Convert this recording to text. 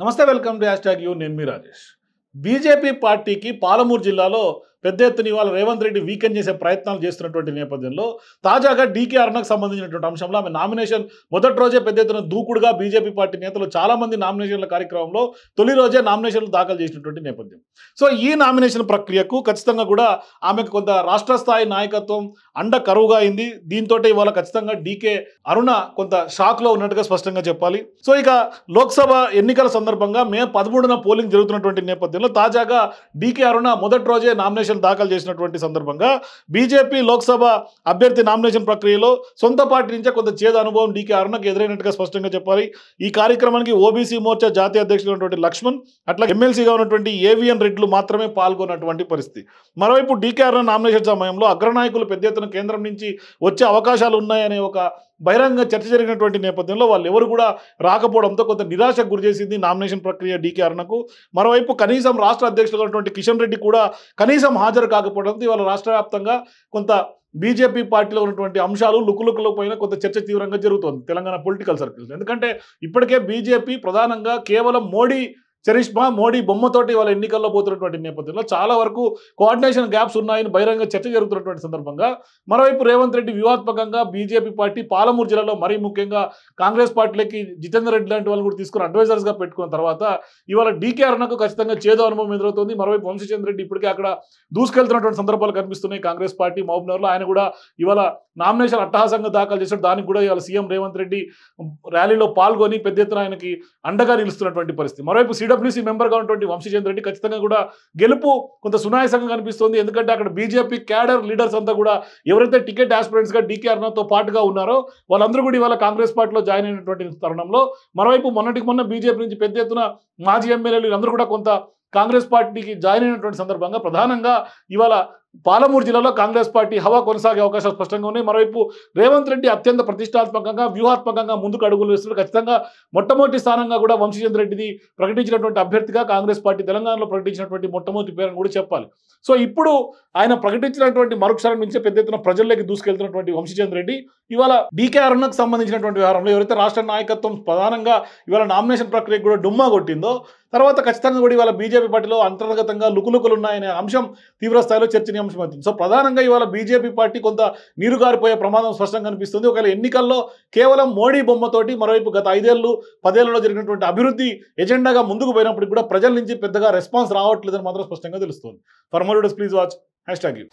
నమస్తే welcome to hashtag U నేను మీ రాజేష్ బీజేపీ పార్టీకి పాలమూరు జిల్లాలో పెద్ద ఎత్తున ఇవాళ రేవంత్ రెడ్డి వీకెండ్ చేసే ప్రయత్నాలు చేస్తున్నటువంటి నేపథ్యంలో తాజాగా డీకే అరుణకు సంబంధించినటువంటి అంశంలో ఆమె నామినేషన్ మొదటి రోజే పెద్ద ఎత్తున దూకుడుగా బీజేపీ పార్టీ నేతలు చాలామంది నామినేషన్ల కార్యక్రమంలో తొలి రోజే నామినేషన్లు దాఖలు చేసినటువంటి నేపథ్యం సో ఈ నామినేషన్ ప్రక్రియకు ఖచ్చితంగా కూడా ఆమెకు కొంత రాష్ట్ర స్థాయి నాయకత్వం అండ కరువుగా అయింది దీంతో ఇవాళ ఖచ్చితంగా డీకే అరుణ కొంత షాక్లో ఉన్నట్టుగా స్పష్టంగా చెప్పాలి సో ఇక లోక్సభ ఎన్నికల సందర్భంగా మే పదమూడున పోలింగ్ జరుగుతున్నటువంటి నేపథ్యంలో తాజాగా డీకే అరుణ మొదటి రోజే నామినేషన్ నామినేషన్ దాఖలు చేసినటువంటి సందర్భంగా బీజేపీ లోక్సభ అభ్యర్థి నామినేషన్ ప్రక్రియలో సొంత పార్టీ నుంచే కొంత చేదు అనుభవం డీకే అరుణకు ఎదురైనట్టుగా స్పష్టంగా చెప్పాలి ఈ కార్యక్రమానికి ఓబీసీ మోర్చా జాతీయ అధ్యక్షుడు ఉన్నటువంటి లక్ష్మణ్ అట్లా ఎమ్మెల్సీగా ఉన్నటువంటి ఏవిఎన్ రెడ్లు మాత్రమే పాల్గొన్నటువంటి పరిస్థితి మరోవైపు డీకే అరుణ నామినేషన్ సమయంలో అగ్రనాయకులు పెద్ద ఎత్తున కేంద్రం నుంచి వచ్చే అవకాశాలు ఉన్నాయనే ఒక బహిరంగ చర్చ జరిగినటువంటి నేపథ్యంలో వాళ్ళు ఎవరు కూడా రాకపోవడంతో కొంత నిరాశకు గురిచేసింది నామినేషన్ ప్రక్రియ డీకే అరుణకు మరోవైపు కనీసం రాష్ట్ర అధ్యక్షుడు ఉన్నటువంటి కిషన్ రెడ్డి కూడా కనీసం హాజరు కాకపోవడంతో ఇవాళ రాష్ట్ర కొంత బీజేపీ పార్టీలో ఉన్నటువంటి అంశాలు లుకులుకుల పైన కొంత చర్చ తీవ్రంగా జరుగుతోంది తెలంగాణ పొలిటికల్ సర్కిల్స్ ఎందుకంటే ఇప్పటికే బీజేపీ ప్రధానంగా కేవలం మోడీ చరిష్మా మోడీ బొమ్మతోటి వాళ్ళ ఎన్నికల్లో పోతున్నటువంటి నేపథ్యంలో చాలా వరకు కోఆర్డినేషన్ గ్యాప్స్ ఉన్నాయని బహిరంగ చర్చ జరుగుతున్నటువంటి సందర్భంగా మరోవైపు రేవంత్ రెడ్డి వ్యూహాత్మకంగా బీజేపీ పార్టీ పాలమూరు జిల్లాలో మరీ ముఖ్యంగా కాంగ్రెస్ పార్టీలకి జితేందర్ రెడ్డి లాంటి వాళ్ళు కూడా తీసుకుని అడ్వైజర్స్గా పెట్టుకున్న తర్వాత ఇవాళ డీకే అరుణకు ఖచ్చితంగా చేదు అనుభవం ఎదురవుతుంది మరోవైపు వంశీచంద్ర రెడ్డి ఇప్పటికే అక్కడ దూసుకెళ్తున్నటువంటి సందర్భాలు కనిపిస్తున్నాయి కాంగ్రెస్ పార్టీ నగర్లో ఆయన కూడా ఇవాళ నామినేషన్ అట్టహాసంగా దాఖలు చేశాడు దానికి కూడా ఇవాళ సీఎం రేవంత్ రెడ్డి ర్యాలీలో పాల్గొని పెద్ద ఎత్తున ఆయనకి అండగా నిలుస్తున్నటువంటి పరిస్థితి మరోవైపు సిడబ్ల్యూసీ మెంబర్గా ఉన్నటువంటి వంశీచంద్ర రెడ్డి ఖచ్చితంగా కూడా గెలుపు కొంత సునాయసంగా కనిపిస్తోంది ఎందుకంటే అక్కడ బీజేపీ క్యాడర్ లీడర్స్ అంతా కూడా ఎవరైతే టికెట్ ఆస్పిరెంట్స్గా డీకే అర్ణతో పాటుగా ఉన్నారో వాళ్ళందరూ కూడా ఇవాళ కాంగ్రెస్ పార్టీలో జాయిన్ అయినటువంటి తరుణంలో మరోవైపు మొన్నటికి మొన్న బీజేపీ నుంచి పెద్ద ఎత్తున మాజీ ఎమ్మెల్యేలు అందరూ కూడా కొంత కాంగ్రెస్ పార్టీకి జాయిన్ అయినటువంటి సందర్భంగా ప్రధానంగా ఇవాళ పాలమూరు జిల్లాలో కాంగ్రెస్ పార్టీ హవా కొనసాగే అవకాశాలు స్పష్టంగా ఉన్నాయి మరోవైపు రేవంత్ రెడ్డి అత్యంత ప్రతిష్టాత్మకంగా వ్యూహాత్మకంగా ముందుకు అడుగులు వేస్తున్నారు ఖచ్చితంగా మొట్టమొదటి స్థానంగా కూడా వంశీచంద్ర రెడ్డిది ప్రకటించినటువంటి అభ్యర్థిగా కాంగ్రెస్ పార్టీ తెలంగాణలో ప్రకటించినటువంటి మొట్టమొదటి పేరు కూడా చెప్పాలి సో ఇప్పుడు ఆయన ప్రకటించినటువంటి మరుక్షణం నుంచే పెద్ద ఎత్తున ప్రజల్లోకి దూసుకెళ్తున్నటువంటి వంశీచంద్ర రెడ్డి ఇవాళ డీకే అరుణకు సంబంధించినటువంటి వ్యవహారంలో ఎవరైతే రాష్ట్ర నాయకత్వం ప్రధానంగా ఇవాళ నామినేషన్ ప్రక్రియ కూడా డుమ్మా కొట్టిందో తర్వాత ఖచ్చితంగా కూడా ఇవాళ బీజేపీ పార్టీలో అంతర్గతంగా లుకులుకులు ఉన్నాయనే అంశం తీవ్రస్థాయిలో చర్చనీయాంశం అవుతుంది సో ప్రధానంగా ఇవాళ బీజేపీ పార్టీ కొంత నీరుగారిపోయే ప్రమాదం స్పష్టంగా కనిపిస్తుంది ఒకవేళ ఎన్నికల్లో కేవలం మోడీ బొమ్మతోటి మరోవైపు గత ఐదేళ్లు పదేళ్లలో జరిగినటువంటి అభివృద్ధి ఎజెండాగా ముందుకు పోయినప్పటికీ కూడా ప్రజల నుంచి పెద్దగా రెస్పాన్స్ రావట్లేదని మాత్రం స్పష్టంగా తెలుస్తుంది for more please watch hashtag you